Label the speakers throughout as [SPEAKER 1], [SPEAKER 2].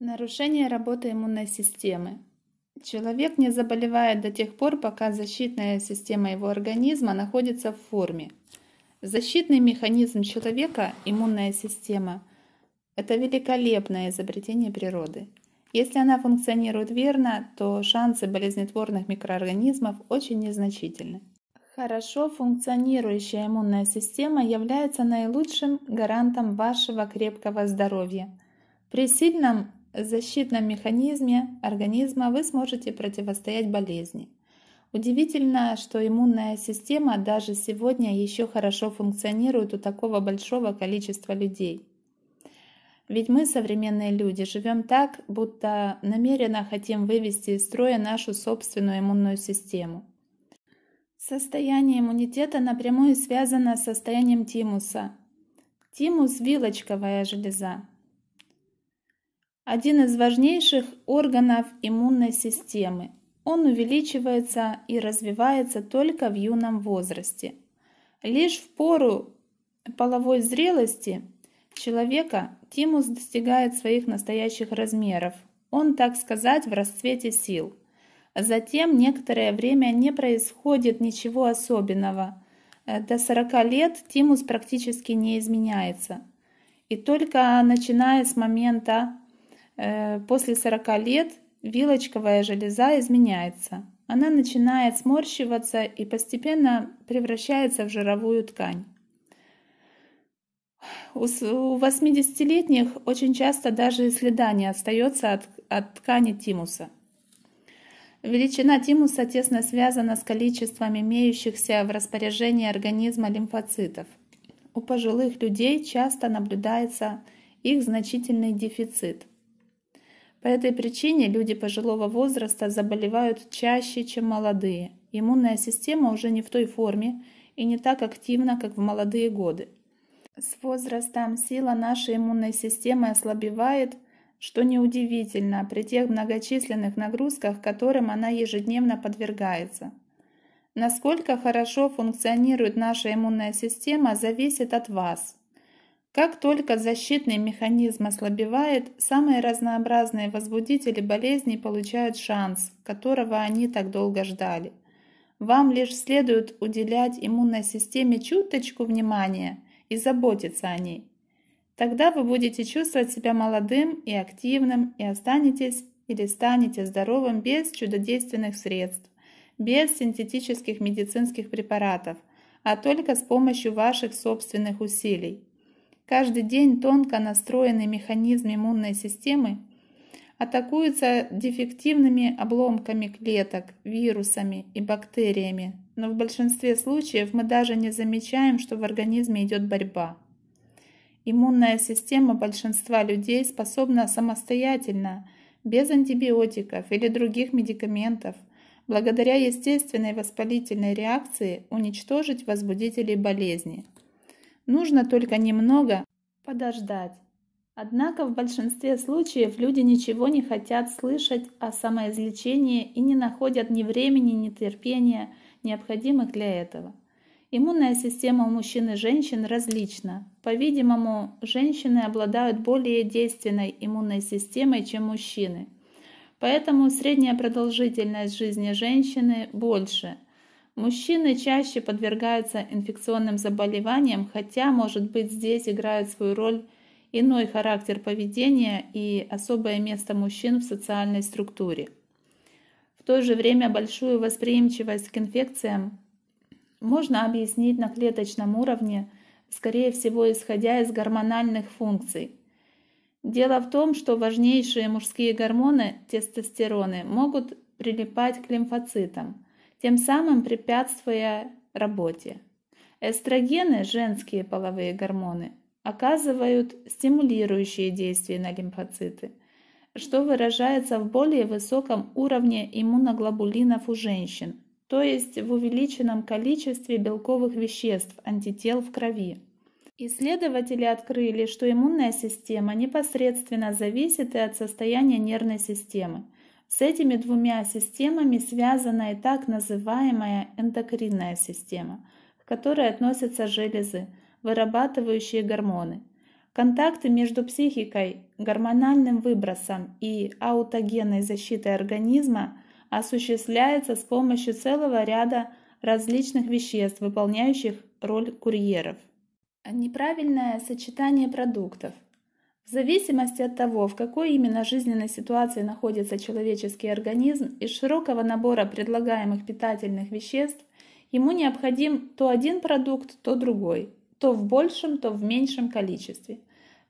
[SPEAKER 1] Нарушение работы иммунной системы. Человек не заболевает до тех пор, пока защитная система его организма находится в форме. Защитный механизм человека, иммунная система, это великолепное изобретение природы. Если она функционирует верно, то шансы болезнетворных микроорганизмов очень незначительны. Хорошо функционирующая иммунная система является наилучшим гарантом вашего крепкого здоровья. При сильном защитном механизме организма вы сможете противостоять болезни. Удивительно, что иммунная система даже сегодня еще хорошо функционирует у такого большого количества людей. Ведь мы, современные люди, живем так, будто намеренно хотим вывести из строя нашу собственную иммунную систему. Состояние иммунитета напрямую связано с состоянием тимуса. Тимус – вилочковая железа, один из важнейших органов иммунной системы. Он увеличивается и развивается только в юном возрасте. Лишь в пору половой зрелости человека тимус достигает своих настоящих размеров. Он, так сказать, в расцвете сил. Затем некоторое время не происходит ничего особенного. Э, до 40 лет тимус практически не изменяется. И только начиная с момента Э, после 40 лет вилочковая железа изменяется. Она начинает сморщиваться и постепенно превращается в жировую ткань. У 80-летних очень часто даже следа не остается от, от ткани тимуса. Величина тимуса тесно связана с количеством имеющихся в распоряжении организма лимфоцитов. У пожилых людей часто наблюдается их значительный дефицит – по этой причине люди пожилого возраста заболевают чаще, чем молодые. Иммунная система уже не в той форме и не так активна, как в молодые годы. С возрастом сила нашей иммунной системы ослабевает, что неудивительно при тех многочисленных нагрузках, которым она ежедневно подвергается. Насколько хорошо функционирует наша иммунная система, зависит от вас – как только защитный механизм ослабевает, самые разнообразные возбудители болезней получают шанс, которого они так долго ждали. Вам лишь следует уделять иммунной системе чуточку внимания и заботиться о ней. Тогда вы будете чувствовать себя молодым и активным и останетесь или станете здоровым без чудодейственных средств, без синтетических медицинских препаратов, а только с помощью ваших собственных усилий. Каждый день тонко настроенный механизм иммунной системы атакуется дефективными обломками клеток, вирусами и бактериями, но в большинстве случаев мы даже не замечаем, что в организме идет борьба. Иммунная система большинства людей способна самостоятельно, без антибиотиков или других медикаментов, благодаря естественной воспалительной реакции уничтожить возбудителей болезни – Нужно только немного подождать. Однако в большинстве случаев люди ничего не хотят слышать о самоизлечении и не находят ни времени, ни терпения, необходимых для этого. Иммунная система у мужчин и женщин различна. По-видимому, женщины обладают более действенной иммунной системой, чем мужчины. Поэтому средняя продолжительность жизни женщины больше, Мужчины чаще подвергаются инфекционным заболеваниям, хотя, может быть, здесь играет свою роль иной характер поведения и особое место мужчин в социальной структуре. В то же время большую восприимчивость к инфекциям можно объяснить на клеточном уровне, скорее всего, исходя из гормональных функций. Дело в том, что важнейшие мужские гормоны, тестостероны, могут прилипать к лимфоцитам – тем самым препятствуя работе. Эстрогены, женские половые гормоны, оказывают стимулирующие действия на лимфоциты, что выражается в более высоком уровне иммуноглобулинов у женщин, то есть в увеличенном количестве белковых веществ, антител в крови. Исследователи открыли, что иммунная система непосредственно зависит и от состояния нервной системы – с этими двумя системами связана и так называемая эндокринная система, к которой относятся железы, вырабатывающие гормоны. Контакты между психикой, гормональным выбросом и аутогенной защитой организма осуществляются с помощью целого ряда различных веществ, выполняющих роль курьеров. Неправильное сочетание продуктов – в зависимости от того, в какой именно жизненной ситуации находится человеческий организм, из широкого набора предлагаемых питательных веществ ему необходим то один продукт, то другой, то в большем, то в меньшем количестве.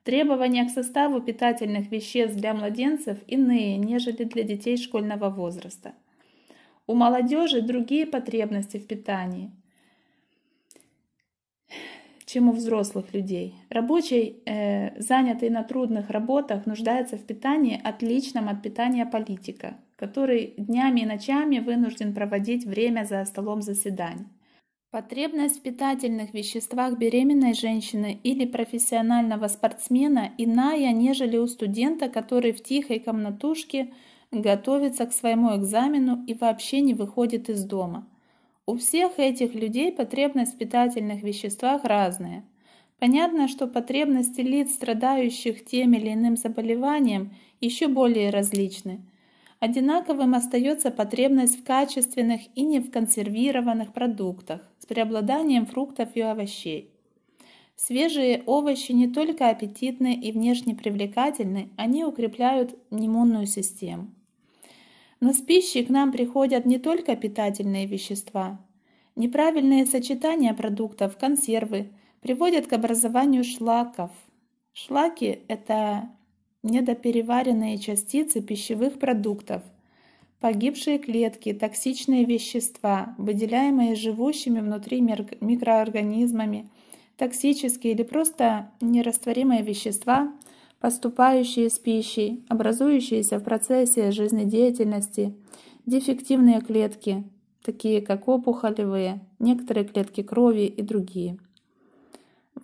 [SPEAKER 1] Требования к составу питательных веществ для младенцев иные, нежели для детей школьного возраста. У молодежи другие потребности в питании чем у взрослых людей. Рабочий, э, занятый на трудных работах, нуждается в питании, отличном от питания политика, который днями и ночами вынужден проводить время за столом заседаний. Потребность в питательных веществах беременной женщины или профессионального спортсмена иная, нежели у студента, который в тихой комнатушке готовится к своему экзамену и вообще не выходит из дома – у всех этих людей потребность в питательных веществах разная. Понятно, что потребности лиц, страдающих тем или иным заболеванием, еще более различны. Одинаковым остается потребность в качественных и не в консервированных продуктах с преобладанием фруктов и овощей. Свежие овощи не только аппетитны и внешне привлекательны, они укрепляют иммунную систему. Но с пищей к нам приходят не только питательные вещества. Неправильные сочетания продуктов, консервы приводят к образованию шлаков. Шлаки – это недопереваренные частицы пищевых продуктов, погибшие клетки, токсичные вещества, выделяемые живущими внутри микроорганизмами, токсические или просто нерастворимые вещества – поступающие с пищей, образующиеся в процессе жизнедеятельности, дефективные клетки, такие как опухолевые, некоторые клетки крови и другие.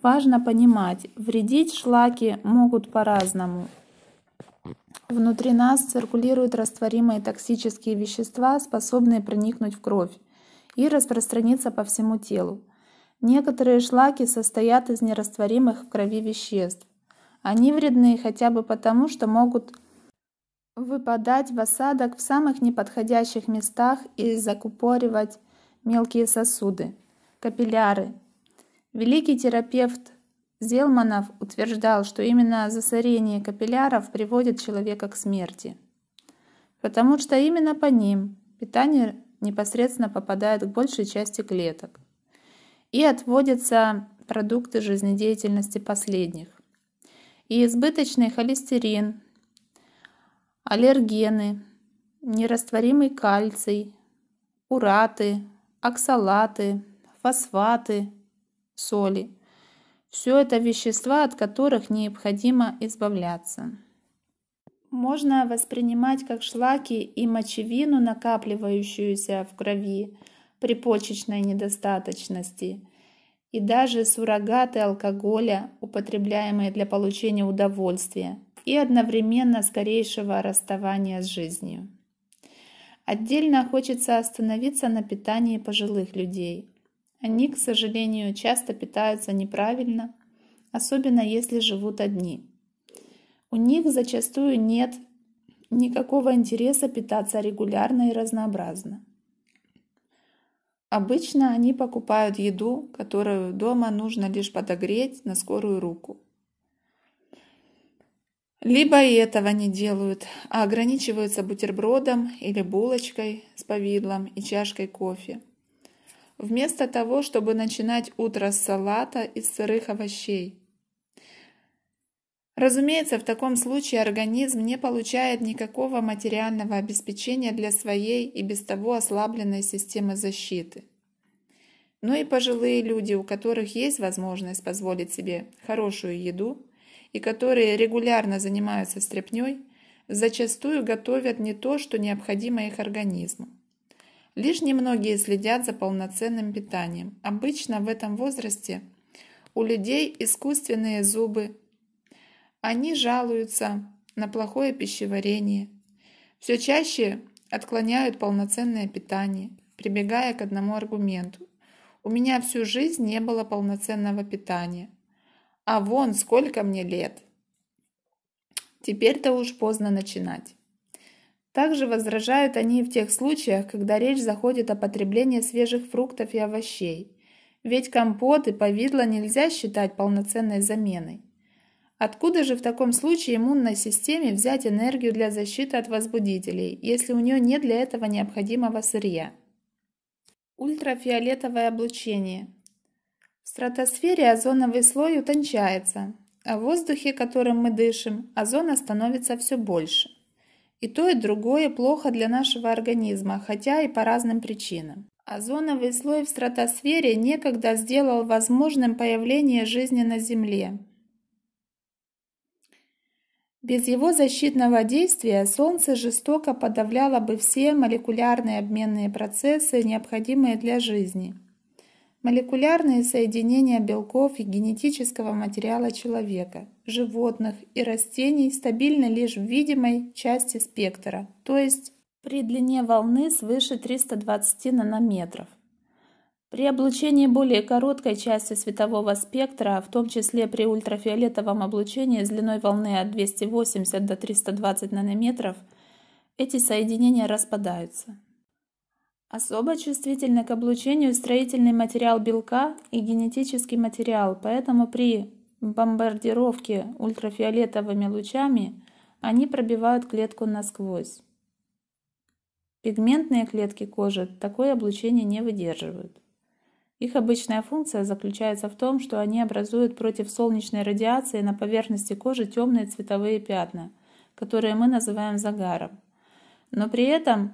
[SPEAKER 1] Важно понимать, вредить шлаки могут по-разному. Внутри нас циркулируют растворимые токсические вещества, способные проникнуть в кровь и распространиться по всему телу. Некоторые шлаки состоят из нерастворимых в крови веществ, они вредны хотя бы потому, что могут выпадать в осадок в самых неподходящих местах и закупоривать мелкие сосуды, капилляры. Великий терапевт Зелманов утверждал, что именно засорение капилляров приводит человека к смерти, потому что именно по ним питание непосредственно попадает к большей части клеток и отводятся продукты жизнедеятельности последних и избыточный холестерин, аллергены, нерастворимый кальций, ураты, оксалаты, фосфаты, соли. Все это вещества, от которых необходимо избавляться. Можно воспринимать как шлаки и мочевину, накапливающуюся в крови при почечной недостаточности – и даже суррогаты алкоголя, употребляемые для получения удовольствия и одновременно скорейшего расставания с жизнью. Отдельно хочется остановиться на питании пожилых людей. Они, к сожалению, часто питаются неправильно, особенно если живут одни. У них зачастую нет никакого интереса питаться регулярно и разнообразно. Обычно они покупают еду, которую дома нужно лишь подогреть на скорую руку. Либо и этого не делают, а ограничиваются бутербродом или булочкой с повидлом и чашкой кофе. Вместо того, чтобы начинать утро с салата из сырых овощей – Разумеется, в таком случае организм не получает никакого материального обеспечения для своей и без того ослабленной системы защиты. Но ну и пожилые люди, у которых есть возможность позволить себе хорошую еду и которые регулярно занимаются стряпнёй, зачастую готовят не то, что необходимо их организму. Лишь немногие следят за полноценным питанием. Обычно в этом возрасте у людей искусственные зубы, они жалуются на плохое пищеварение, все чаще отклоняют полноценное питание, прибегая к одному аргументу. У меня всю жизнь не было полноценного питания. А вон сколько мне лет. Теперь-то уж поздно начинать. Также возражают они в тех случаях, когда речь заходит о потреблении свежих фруктов и овощей. Ведь компот и повидло нельзя считать полноценной заменой. Откуда же в таком случае иммунной системе взять энергию для защиты от возбудителей, если у нее нет для этого необходимого сырья? Ультрафиолетовое облучение. В стратосфере озоновый слой утончается, а в воздухе, которым мы дышим, озона становится все больше. И то, и другое плохо для нашего организма, хотя и по разным причинам. Озоновый слой в стратосфере некогда сделал возможным появление жизни на Земле – без его защитного действия Солнце жестоко подавляло бы все молекулярные обменные процессы, необходимые для жизни. Молекулярные соединения белков и генетического материала человека, животных и растений стабильны лишь в видимой части спектра, то есть при длине волны свыше 320 нанометров. При облучении более короткой части светового спектра, в том числе при ультрафиолетовом облучении с длиной волны от 280 до 320 нанометров, эти соединения распадаются. Особо чувствительны к облучению строительный материал белка и генетический материал, поэтому при бомбардировке ультрафиолетовыми лучами они пробивают клетку насквозь. Пигментные клетки кожи такое облучение не выдерживают. Их обычная функция заключается в том, что они образуют против солнечной радиации на поверхности кожи темные цветовые пятна, которые мы называем загаром. Но при этом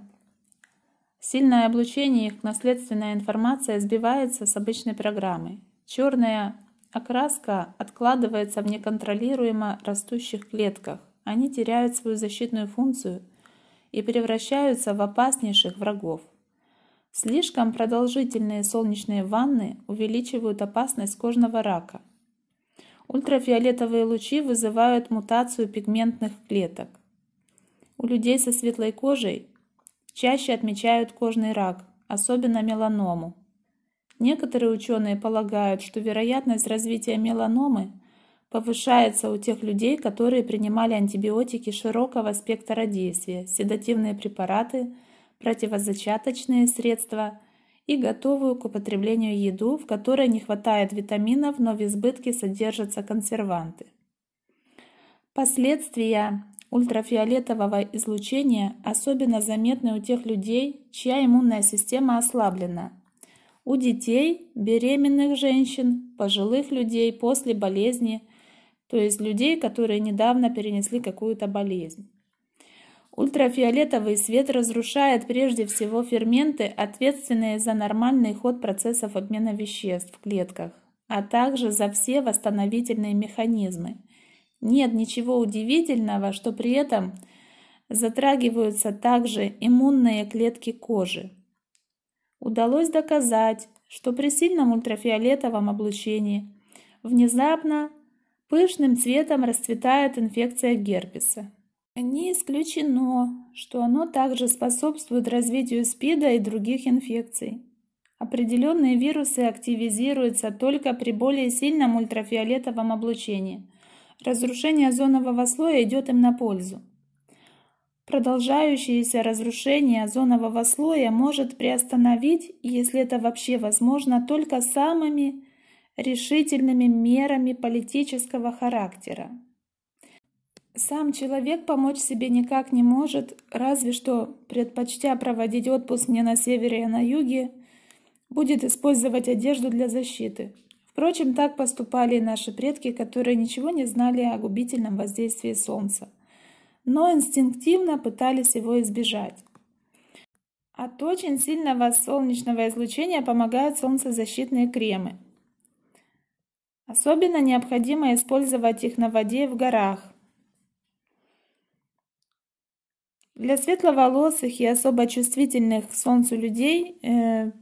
[SPEAKER 1] сильное облучение их наследственная информация сбивается с обычной программы. Черная окраска откладывается в неконтролируемо растущих клетках. Они теряют свою защитную функцию и превращаются в опаснейших врагов. Слишком продолжительные солнечные ванны увеличивают опасность кожного рака. Ультрафиолетовые лучи вызывают мутацию пигментных клеток. У людей со светлой кожей чаще отмечают кожный рак, особенно меланому. Некоторые ученые полагают, что вероятность развития меланомы повышается у тех людей, которые принимали антибиотики широкого спектра действия, седативные препараты – противозачаточные средства и готовую к употреблению еду, в которой не хватает витаминов, но в избытке содержатся консерванты. Последствия ультрафиолетового излучения особенно заметны у тех людей, чья иммунная система ослаблена. У детей, беременных женщин, пожилых людей после болезни, то есть людей, которые недавно перенесли какую-то болезнь. Ультрафиолетовый свет разрушает прежде всего ферменты, ответственные за нормальный ход процессов обмена веществ в клетках, а также за все восстановительные механизмы. Нет ничего удивительного, что при этом затрагиваются также иммунные клетки кожи. Удалось доказать, что при сильном ультрафиолетовом облучении внезапно пышным цветом расцветает инфекция герпеса. Не исключено, что оно также способствует развитию СПИДа и других инфекций. Определенные вирусы активизируются только при более сильном ультрафиолетовом облучении. Разрушение озонового слоя идет им на пользу. Продолжающееся разрушение озонового слоя может приостановить, если это вообще возможно, только самыми решительными мерами политического характера. Сам человек помочь себе никак не может, разве что, предпочтя проводить отпуск не на севере, а на юге, будет использовать одежду для защиты. Впрочем, так поступали и наши предки, которые ничего не знали о губительном воздействии солнца, но инстинктивно пытались его избежать. От очень сильного солнечного излучения помогают солнцезащитные кремы. Особенно необходимо использовать их на воде и в горах – Для светловолосых и особо чувствительных к солнцу людей э,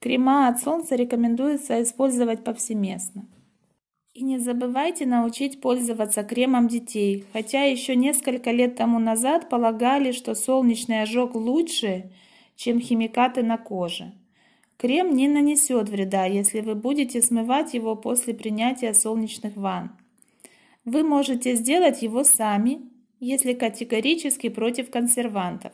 [SPEAKER 1] крема от солнца рекомендуется использовать повсеместно. И не забывайте научить пользоваться кремом детей, хотя еще несколько лет тому назад полагали, что солнечный ожог лучше, чем химикаты на коже. Крем не нанесет вреда, если вы будете смывать его после принятия солнечных ванн. Вы можете сделать его сами если категорически против консервантов.